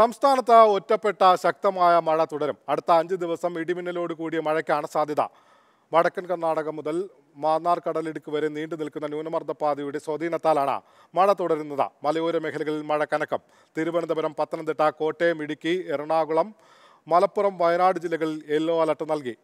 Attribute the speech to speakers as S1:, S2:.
S1: സംസ്ഥാനത്ത് ഒറ്റപ്പെട്ട ശക്തമായ മഴ തുടരും അടുത്ത അഞ്ച് ദിവസം ഇടിമിന്നലോട് കൂടിയ മഴയ്ക്കാണ് സാധ്യത വടക്കൻ കർണാടക മുതൽ മാന്നാർ കടലിടുക്ക് വരെ നീണ്ടു നിൽക്കുന്ന ന്യൂനമർദ്ദപാതയുടെ സ്വാധീനത്താലാണ് മഴ തുടരുന്നത് മലയോര മേഖലകളിൽ മഴ കനക്കം തിരുവനന്തപുരം പത്തനംതിട്ട കോട്ടയം ഇടുക്കി എറണാകുളം മലപ്പുറം വയനാട് ജില്ലകളിൽ യെല്ലോ അലർട്ട് നൽകി